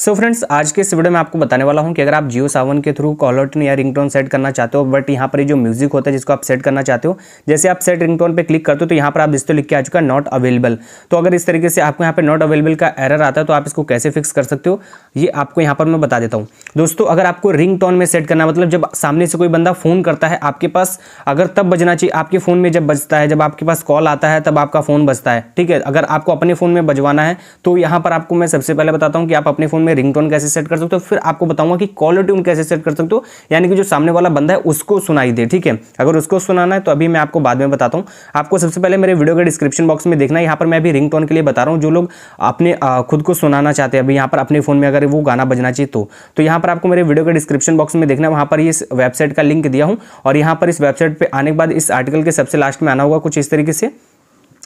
सो so friends आज के इस वीडियो में आपको बताने वाला हूं कि अगर आप जियो सावन के थ्रू कॉलर या रिंगटोन सेट करना चाहते हो बट यहाँ पर जो म्यूजिक होता है जिसको आप सेट करना चाहते हो जैसे आप सेट रिंगटोन पे क्लिक करते हो तो यहाँ पर आप जिस तो लिख के आ चुका नॉट अवेलेबल तो अगर इस तरीके से आपको यहाँ पर नॉट अवेलेबल का एरर आता है तो आप इसको कैसे फिक्स कर सकते हो ये आपको यहाँ पर मैं बता देता हूँ दोस्तों अगर आपको रिंग में सेट करना मतलब जब सामने से कोई बंदा फ़ोन करता है आपके पास अगर तब बजना चाहिए आपके फ़ोन में जब बजता है जब आपके पास कॉल आता है तब आपका फ़ोन बजता है ठीक है अगर आपको अपने फ़ोन में बजवाना है तो यहाँ पर आपको मैं सबसे पहले बताता हूँ कि आप अपने फ़ोन में में रिंगटोन कैसे सेट कर सकते हो फिर आपको बताऊंगा कि कॉलर ट्यून कैसे सेट कर सकते हो यानी कि जो सामने वाला बंदा है उसको सुनाई दे ठीक है अगर उसको सुनाना है तो अभी मैं आपको बाद में बताता हूँ आपको सबसे पहले मेरे वीडियो के डिस्क्रिप्शन बॉक्स में देखना यहाँ पर मैं अभी रिंग के लिए बता रहा हूँ जो लोग अपने खुद को सुनाना चाहते हैं अभी यहाँ पर अपने फ़ोन में अगर वो गाना बजना चाहिए तो, तो यहाँ पर आपको मेरे वीडियो के डिस्क्रिप्शन बॉक्स में देखना वहाँ पर इस वेबसाइट का लिंक दिया हूँ और यहाँ पर इस वेबसाइट पर आने के बाद इस आर्टिकल के सबसे लास्ट में आना होगा कुछ इस तरीके से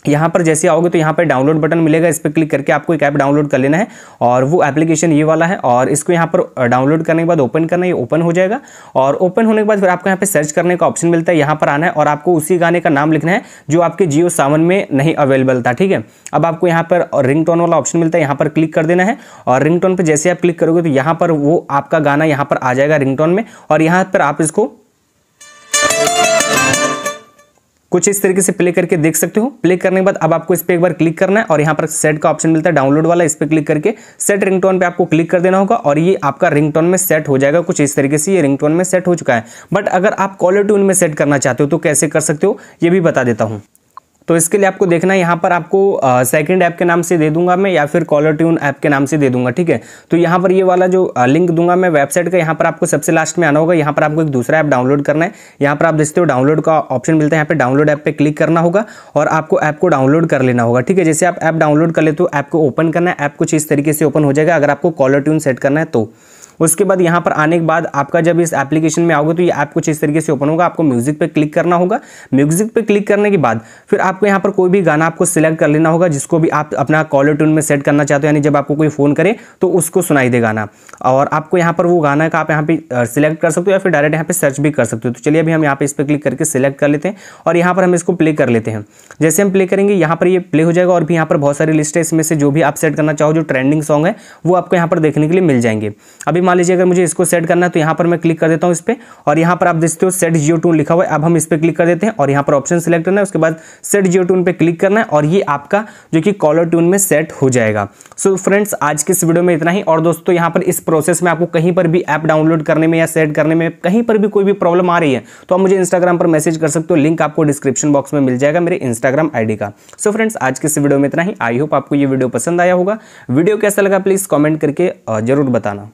यहाँ पर जैसे आओगे तो यहाँ पर डाउनलोड बटन मिलेगा इस पर क्लिक करके आपको एक ऐप डाउनलोड कर लेना है और वो एप्लीकेशन ये वाला है और इसको यहाँ पर डाउनलोड करने के बाद ओपन करना है ओपन हो जाएगा और ओपन होने के बाद फिर आपको यहाँ पे सर्च करने का ऑप्शन मिलता है यहाँ पर आना है और आपको उसी गाने का नाम लिखना है जो आपके जियो सावन में नहीं अवेलेबल था ठीक है अब आपको यहाँ पर रिंग वाला ऑप्शन मिलता है यहाँ पर क्लिक कर देना है और रिंग टोन पर जैसे आप क्लिक करोगे तो यहाँ पर वो आपका गाना यहाँ पर आ जाएगा रिंग में और यहाँ पर आप इसको कुछ इस तरीके से प्ले करके देख सकते हो प्ले करने के बाद अब आपको इस पर एक बार क्लिक करना है और यहाँ पर सेट का ऑप्शन मिलता है डाउनलोड वाला इस पर क्लिक करके सेट रिंगटोन पे आपको क्लिक कर देना होगा और ये आपका रिंगटोन में सेट हो जाएगा कुछ इस तरीके से ये रिंगटोन में सेट हो चुका है बट अगर आप कॉलर ट्यून में सेट करना चाहते हो तो कैसे कर सकते हो ये भी बता देता हूँ तो इसके लिए आपको देखना है यहाँ पर आपको सेकंड ऐप के नाम से दे दूंगा मैं या फिर कॉलर ट्यून ऐप के नाम से दे दूंगा ठीक है तो यहाँ पर ये वाला जो लिंक दूंगा मैं वेबसाइट का यहाँ पर आपको सबसे लास्ट में आना होगा यहाँ पर आपको एक दूसरा ऐप डाउनलोड करना है यहाँ पर आप देखते हो डाउनलोड का ऑप्शन मिलता है यहाँ पर डाउनलोड ऐप पर क्लिक करना होगा और आपको ऐप को डाउनलोड कर लेना होगा ठीक है जैसे आप ऐप डाउनलोड कर लेते हो ऐप को ओपन करना है ऐप कुछ इस तरीके से ओपन हो जाएगा अगर आपको कॉलर ट्यून सेट करना है तो उसके बाद यहाँ पर आने के बाद आपका जब इस एप्लीकेशन में आओगे तो ये ऐप कुछ इस तरीके से ओपन होगा आपको म्यूजिक पे क्लिक करना होगा म्यूजिक पे क्लिक करने के बाद फिर आपको यहाँ पर कोई भी गाना आपको सिलेक्ट कर लेना होगा जिसको भी आप अपना कॉलर ट्यून में सेट करना चाहते हो यानी जब आपको कोई फ़ोन करे तो उसको सुनाई दे गाना और आपको यहाँ पर वो गाना का आप यहाँ पर सिलेक्ट कर सकते हो या फिर डायरेक्ट यहाँ पर सर्च भी कर सकते हो तो चलिए अभी हम यहाँ पर इस पर क्लिक करके सिलेक्ट कर लेते हैं और यहाँ पर हम इसको प्ले कर लेते हैं जैसे हम प्ले करेंगे यहाँ पर ये प्ले हो जाएगा और भी यहाँ पर बहुत सारी लिस्ट है इसमें से जो भी आप सेट करना चाहो जो ट्रेंडिंग सॉन्ग है वो आपको यहाँ पर देखने के लिए मिल जाएंगे अभी मान लीजिए अगर मुझे इसको सेट करना है तो यहाँ पर मैं क्लिक कर देता हूँ इस पर और यहाँ पर आप देखते हो सेट जियो टून लिखा हुआ है अब हम इस पर क्लिक कर देते हैं और यहाँ पर ऑप्शन सेलेक्ट करना है उसके बाद सेट जियो टून पर क्लिक करना है और ये आपका जो कि कॉलर ट्यून में सेट हो जाएगा सो so, फ्रेंड्स आज के इस वीडियो में इतना ही और दोस्तों यहाँ पर इस प्रोसेस में आपको कहीं पर भी ऐप डाउनलोड करने में या सेट करने में कहीं पर भी कोई भी प्रॉब्लम आ रही है तो आप मुझे इंस्टाग्राम पर मैसेज कर सकते हो लिंक आपको डिस्क्रिप्शन बॉक्स में मिल जाएगा मेरे इंस्टाग्राम आईडी का सो so, फ्रेंड्स आज के इस वीडियो में इतना ही आई होप आपको ये वीडियो पसंद आया होगा वीडियो कैसा लगा प्लीज़ कॉमेंट करके जरूर बताना